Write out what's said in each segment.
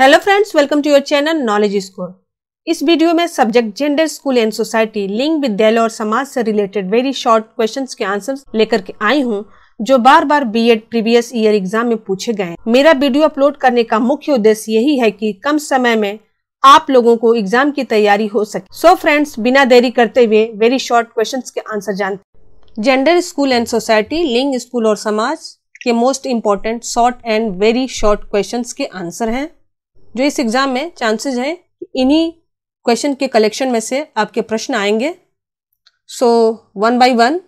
Hello friends welcome to your channel knowledge score इस video में subject gender school and society लिंग विद्यालय और समाज से रिलेटेड वेरी शॉर्ट क्वेश्चंस के आंसर्स लेकर के आई हूं जो बार बार बीएड प्रीवियस ईयर एग्जाम में पूछे गए मेरा वीडियो अपलोड करने का मुख्य उद्देश्य यही है कि कम समय में आप लोगों को एग्जाम की तैयारी हो सके सो so फ्रेंड्स बिना देरी करते हुए वेरी शॉर्ट क्वेश्चन के आंसर जानते जेंडर स्कूल एंड सोसाइटी लिंग स्कूल और समाज के most important short and very short question के आंसर हैं जो इस एग्ज़ाम में चांसेस हैं इन्हीं क्वेश्चन के कलेक्शन में से आपके प्रश्न आएंगे so one by one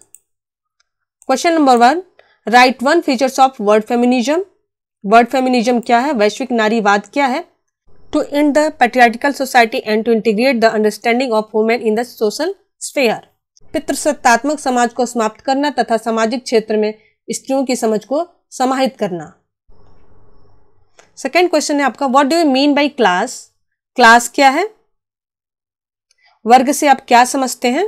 question number one write one features of world feminism world feminism क्या है वैश्विक नारीवाद क्या है to in the patriarchal society and to integrate the understanding of women in the social sphere पितृसत्तात्मक समाज को समाप्त करना तथा सामाजिक क्षेत्र में स्त्रियों की समझ को समाहित करना सेकेंड क्वेश्चन है आपका what do you mean by class class क्या है वर्ग से आप क्या समझते हैं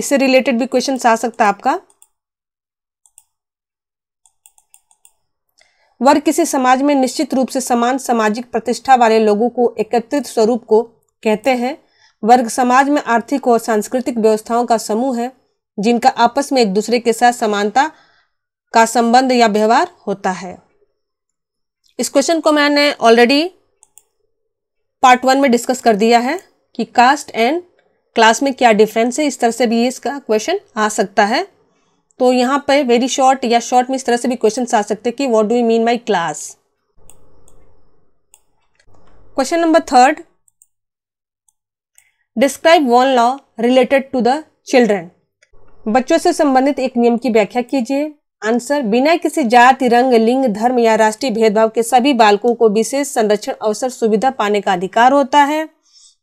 इससे रिलेटेड भी क्वेश्चन आ सकता है आपका वर्ग किसी समाज में निश्चित रूप से समान सामाजिक प्रतिष्ठा वाले लोगों को एकत्रित स्वरूप को कहते हैं वर्ग समाज में आर्थिक और सांस्कृतिक व्यवस्थाओं का समूह है जिनका आपस में एक दूसरे के साथ समानता का संबंध या व्यवहार होता है इस क्वेश्चन को मैंने ऑलरेडी पार्ट वन में डिस्कस कर दिया है कि कास्ट एंड क्लास में क्या डिफरेंस है इस तरह से भी इसका क्वेश्चन आ सकता है तो यहाँ पे वेरी शॉर्ट या शॉर्ट में इस तरह से भी क्वेश्चन आ सकते हैं कि what do you mean my class question number third describe one law related to the children बच्चों से संबंधित एक नियम की व्याख्या कीजिए आंसर बिना किसी जाति रंग लिंग धर्म या राष्ट्रीय भेदभाव के सभी बालकों को विशेष संरक्षण अवसर सुविधा पाने का अधिकार होता है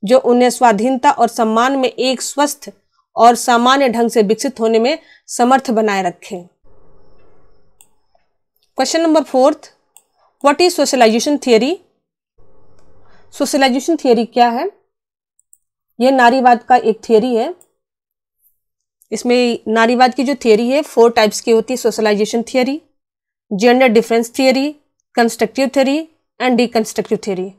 जो उन्हें स्वाधीनता और सम्मान में एक स्वस्थ और सामान्य ढंग से विकसित होने में समर्थ बनाए रखे question number fourth what is socialisation theory socialisation theory क्या है यह नारीवाद का एक थियोरी है इसमें नारीवाद की जो थियोरी है फोर टाइप्स की होती है socialisation theory gender difference theory constructive theory and deconstructive theory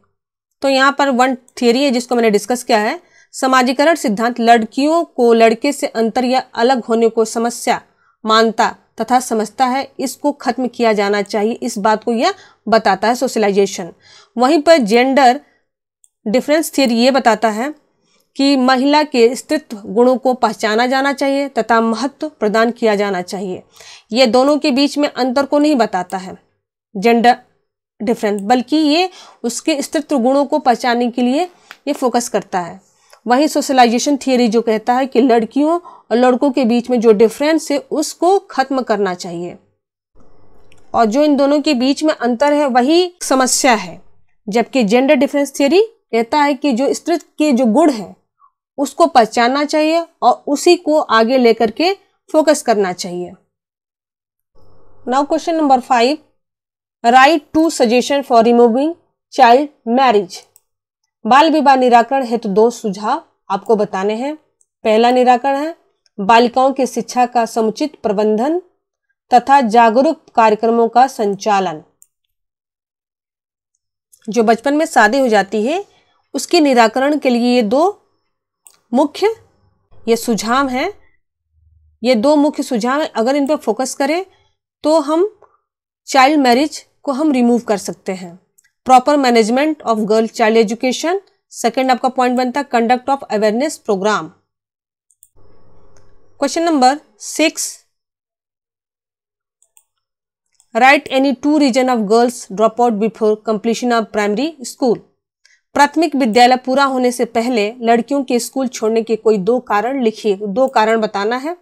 तो यहाँ पर वन थियोरी है जिसको मैंने डिस्कस किया है समाजीकरण सिद्धांत लड़कियों को लड़के से अंतर या अलग होने को समस्या मानता तथा समझता है इसको खत्म किया जाना चाहिए इस बात को यह बताता है सोशलाइजेशन वहीं पर जेंडर डिफरेंस थियरी ये बताता है कि महिला के स्त्रित्व गुणों को पहचाना जाना चाहिए तथा महत्व प्रदान किया जाना चाहिए यह दोनों के बीच में अंतर को नहीं बताता है जेंडर डिफरेंस बल्कि ये उसके स्त्रित्व गुणों को पहचानने के लिए ये फोकस करता है वहीं सोशलाइजेशन थियोरी जो कहता है कि लड़कियों और लड़कों के बीच में जो डिफरेंस है उसको खत्म करना चाहिए और जो इन दोनों के बीच में अंतर है वही समस्या है जबकि जेंडर डिफरेंस थियोरी कहता है कि जो स्त्रित्व के जो गुण हैं उसको पहचानना चाहिए और उसी को आगे लेकर के फोकस करना चाहिए now question number five write two suggestion for removing child marriage बाल विवाह निराकरण हेतु दो सुझाव आपको बताने हैं पहला निराकरण है बालिकाओं की शिक्षा का समुचित प्रबंधन तथा जागरूक कार्यक्रमों का संचालन जो बचपन में शादी हो जाती है उसके निराकरण के लिए ये दो मुख्य ये सुझाव हैं ये दो मुख्य सुझाव हैं अगर इन पर फोकस करें तो हम चाइल्ड मैरिज को हम रिमूव कर सकते हैं proper management of girl child education second आपका पॉइंट बनता है conduct of awareness programme question number six write any two reason of girls drop out before completion of primary school प्राथमिक विद्यालय पूरा होने से पहले लड़कियों के स्कूल छोड़ने के कोई दो कारण लिखिए दो कारण बताना है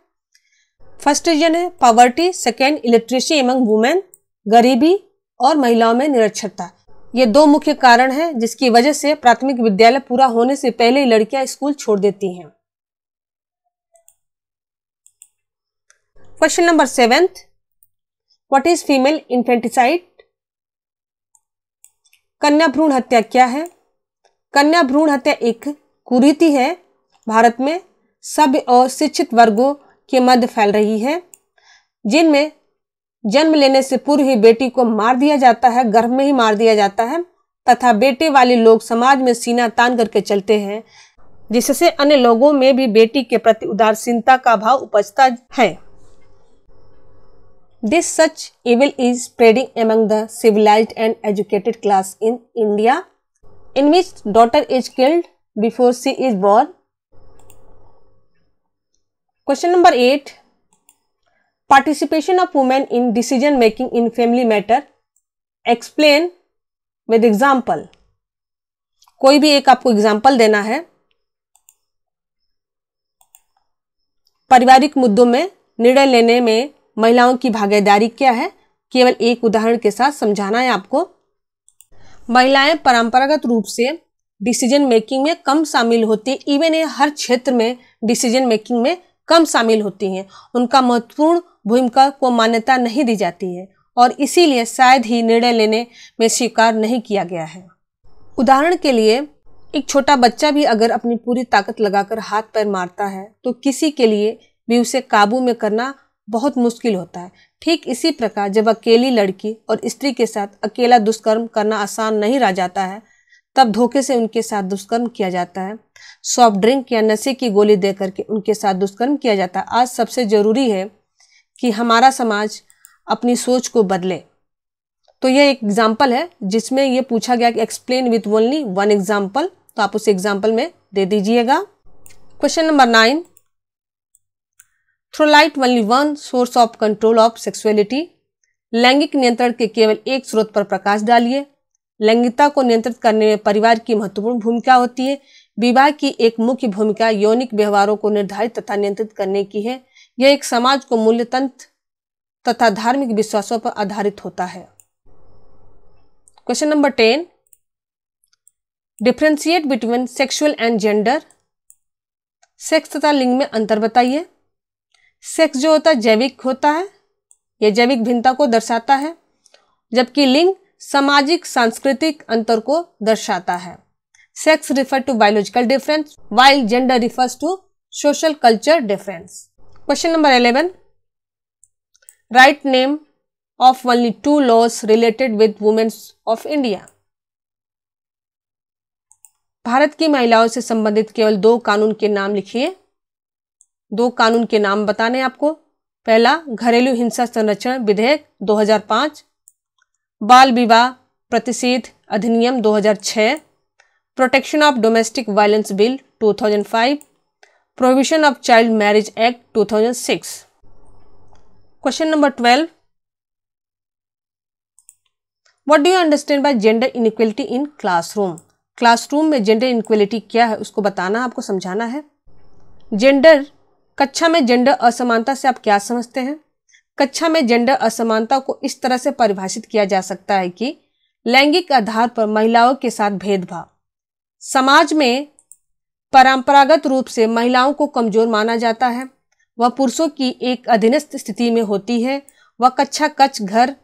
फर्स्ट रीजन है poverty second illiteracy among women गरीबी और महिलाओं में निरक्षरता ये दो मुख्य कारण हैं जिसकी वजह से प्राथमिक विद्यालय पूरा होने से पहले लड़कियां स्कूल छोड़ देती हैं question number seventh what is female infanticide कन्या भ्रूण हत्या क्या है कन्या भ्रूण हत्या एक कुरीति है भारत में सभ्य और शिक्षित वर्गों के मध्य फैल रही है जिनमें जन्म लेने से पूर्व ही बेटी को मार दिया जाता है गर्भ में ही मार दिया जाता है तथा बेटे वाले लोग समाज में सीना तान करके चलते हैं जिससे अन्य लोगों में भी बेटी के प्रति उदासीनता का भाव उपजता है this such evil is spreading among the civilised and educated class in India in which daughter is killed before she is born. Question number 8. Participation of women in decision making in family matter. Explain with example. कोई भी एक आपको example देना है पारिवारिक मुद्दों में निर्णय लेने में महिलाओं की भागीदारी क्या है केवल एक उदाहरण के साथ समझाना है आपको महिलाएं परंपरागत रूप से डिसीजन मेकिंग में कम शामिल होती हैं इवन ये हर क्षेत्र में डिसीजन मेकिंग में कम शामिल होती हैं उनका महत्वपूर्ण भूमिका को मान्यता नहीं दी जाती है और इसीलिए शायद ही निर्णय लेने में स्वीकार नहीं किया गया है उदाहरण के लिए एक छोटा बच्चा भी अगर अपनी पूरी ताकत लगाकर हाथ पैर मारता है तो किसी के लिए भी उसे काबू में करना बहुत मुश्किल होता है ठीक इसी प्रकार जब अकेली लड़की और स्त्री के साथ अकेला दुष्कर्म करना आसान नहीं रह जाता है तब धोखे से उनके साथ दुष्कर्म किया जाता है सॉफ्ट ड्रिंक या नशे की गोली दे करके उनके साथ दुष्कर्म किया जाता है आज सबसे ज़रूरी है कि हमारा समाज अपनी सोच को बदले तो यह एक एग्जाम्पल है जिसमें यह पूछा गया कि explain with only one example तो आप उस एग्जाम्पल में दे दीजिएगा question number nine throw light only one source of control of sexuality लैंगिक नियंत्रण के केवल एक स्रोत पर प्रकाश डालिए लैंगिकता को नियंत्रित करने में परिवार की महत्वपूर्ण भूमिका होती है विवाह की एक मुख्य भूमिका यौनिक व्यवहारों को निर्धारित तथा नियंत्रित करने की है यह एक समाज को मूल्य तंत्र तथा धार्मिक विश्वासों पर आधारित होता है question number ten differentiate between sexual and gender sex तथा लिंग में अंतर बताइए सेक्स जो होता है जैविक होता है यह जैविक भिन्नता को दर्शाता है जबकि लिंग सामाजिक सांस्कृतिक अंतर को दर्शाता है sex refer to biological difference while gender refers to social culture difference question number eleven write name of only two laws related with women's of India भारत की महिलाओं से संबंधित केवल दो कानून के नाम लिखिए दो कानून के नाम बताने आपको पहला घरेलू हिंसा संरक्षण विधेयक 2005 बाल विवाह प्रतिषेध अधिनियम 2006 protection of domestic violence bill 2005 provision of child marriage act 2006 question number twelve what do you understand by gender inequality in classroom classroom में जेंडर इनक्वलिटी क्या है उसको बताना आपको समझाना है जेंडर कक्षा में जेंडर असमानता से आप क्या समझते हैं कक्षा में जेंडर असमानता को इस तरह से परिभाषित किया जा सकता है कि लैंगिक आधार पर महिलाओं के साथ भेदभाव समाज में परंपरागत रूप से महिलाओं को कमजोर माना जाता है वह पुरुषों की एक अधीनस्थ स्थिति में होती है वह कच्छा कच्छ घर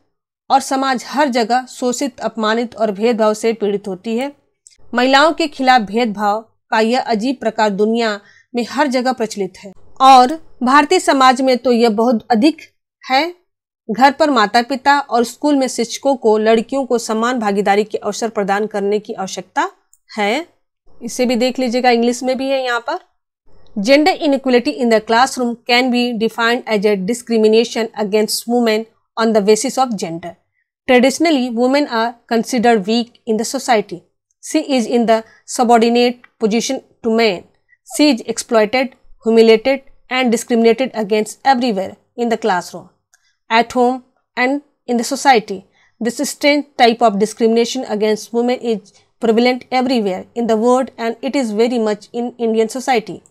और समाज हर जगह शोषित अपमानित और भेदभाव से पीड़ित होती है महिलाओं के खिलाफ भेदभाव का यह अजीब प्रकार दुनिया में हर जगह प्रचलित है और भारतीय समाज में तो यह बहुत अधिक है घर पर माता पिता और स्कूल में शिक्षकों को लड़कियों को समान भागीदारी के अवसर प्रदान करने की आवश्यकता है इसे भी देख लीजिएगा इंग्लिश में भी है यहाँ पर gender inequality in the classroom can be defined as a discrimination against women on the basis of gender traditionally women are considered weak in the society she is in the subordinate position to man she is exploited humiliated and discriminated against everywhere in the classroom, at home and in the society. This strange type of discrimination against women is prevalent everywhere in the world and it is very much in Indian society.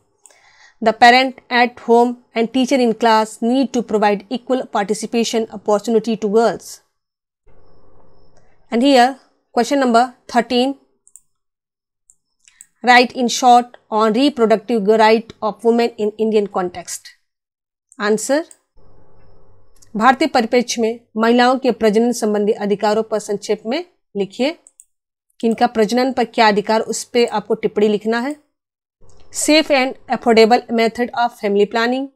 The parent at home and teacher in class need to provide equal participation opportunity to girls. And here question number 13 right in short on reproductive right of women in indian context answer भारतीय परिप्रेक्ष्य में महिलाओं के प्रजनन संबंधी अधिकारों पर संक्षेप में लिखिए कि इनका प्रजनन पर क्या अधिकार उस पर आपको टिप्पणी लिखना है safe and affordable method of family planning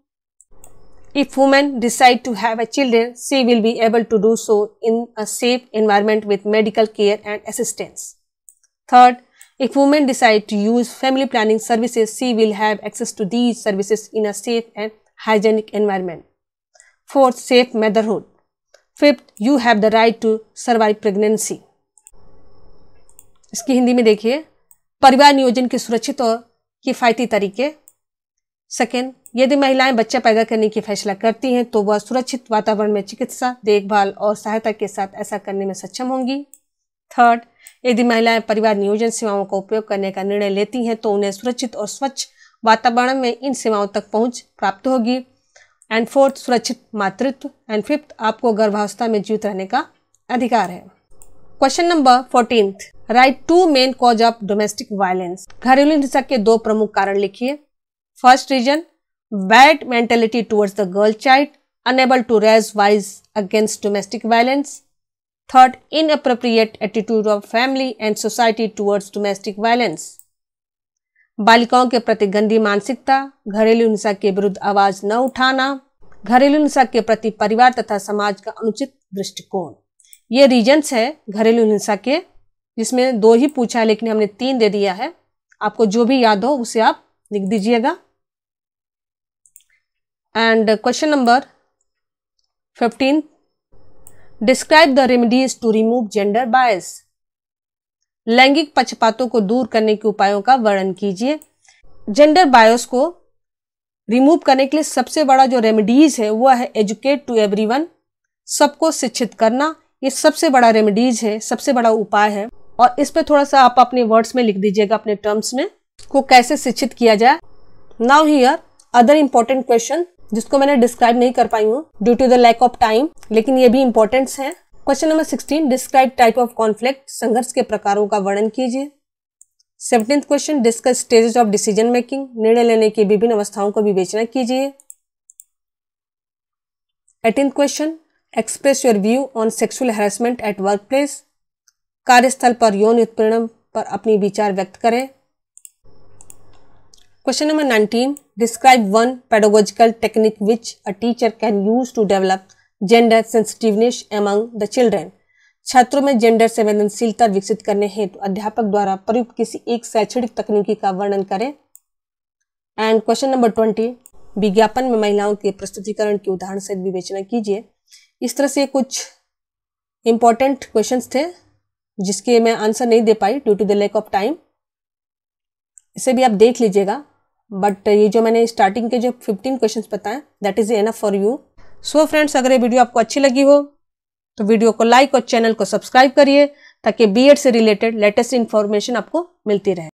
if women decide to have a children she will be able to do so in a safe environment with medical care and assistance third If women decide to use family planning services, she will have access to these services in a safe and hygienic environment. Fourth, safe motherhood. Fifth, you have the right to survive pregnancy. इसकी हिंदी में देखिए परिवार नियोजन के सुरक्षित और किफ़ायती तरीके सेकेंड यदि महिलाएं बच्चा पैदा करने की फैसला करती हैं तो वह सुरक्षित वातावरण में चिकित्सा देखभाल और सहायता के साथ ऐसा करने में सक्षम होंगी थर्ड यदि महिलाएं परिवार नियोजन सेवाओं का उपयोग करने का निर्णय लेती हैं तो उन्हें सुरक्षित और स्वच्छ वातावरण में इन सेवाओं तक पहुंच प्राप्त होगी एंड फोर्थ सुरक्षित मातृत्व एंड फिफ्थ आपको गर्भावस्था में जीवित रहने का अधिकार है question number fourteen write two main cause of domestic violence घरेलू हिंसा के दो प्रमुख कारण लिखिए first reason bad mentality towards the girl child unable to raise voice against domestic violence third inappropriate attitude of family and society towards domestic violence बालिकाओं के प्रति गंदी मानसिकता घरेलू हिंसा के विरुद्ध आवाज न उठाना घरेलू हिंसा के प्रति परिवार तथा समाज का अनुचित दृष्टिकोण ये रीजन्स है घरेलू हिंसा के जिसमें दो ही पूछा है लेकिन हमने तीन दे दिया है आपको जो भी याद हो उसे आप लिख दीजिएगा and question number fifteen describe the remedies to remove gender bias लैंगिक पक्षपातों को दूर करने के उपायों का वर्णन कीजिए जेंडर बायोस को रिमूव करने के लिए सबसे बड़ा जो रेमेडीज है वह है एजुकेट टू एवरीवन सबको शिक्षित करना ये सबसे बड़ा रेमेडीज है सबसे बड़ा उपाय है और इस पर थोड़ा सा आप अपने वर्ड्स में लिख दीजिएगा अपने टर्म्स में को कैसे शिक्षित किया जाए now here other important question जिसको मैंने डिस्क्राइब नहीं कर पाई हूँ due to the lack of time लेकिन ये भी इंपॉर्टेंट्स हैं question number sixteen describe type of conflict संघर्ष के प्रकारों का वर्णन कीजिए seventeen question discuss stages of decision making निर्णय लेने की विभिन्न अवस्थाओं को विवेचना कीजिए eighteen question express your view on sexual harassment at workplace कार्यस्थल पर यौन उत्पीड़न पर अपनी विचार व्यक्त करें question number 19. Describe one pedological technique which a teacher can use to develop gender sensitiveness among the children छात्रों में जेंडर संवेदनशीलता विकसित करने हेतु तो अध्यापक द्वारा प्रयुक्त किसी एक शैक्षणिक तकनीकी का वर्णन करें एंड क्वेश्चन नंबर ट्वेंटी विज्ञापन में महिलाओं के प्रस्तुतिकरण के उदाहरण से विवेचना कीजिए इस तरह से कुछ इंपॉर्टेंट क्वेश्चंस थे जिसके मैं आंसर नहीं दे पाई due to the lack of time इसे भी आप देख लीजिएगा बट ये जो मैंने स्टार्टिंग के जो फिफ्टीन क्वेश्चन बताएं that is enough for you so friends अगर ये वीडियो आपको अच्छी लगी हो तो वीडियो को लाइक और चैनल को सब्सक्राइब करिए ताकि बीएड से रिलेटेड लेटेस्ट इन्फॉर्मेशन आपको मिलती रहे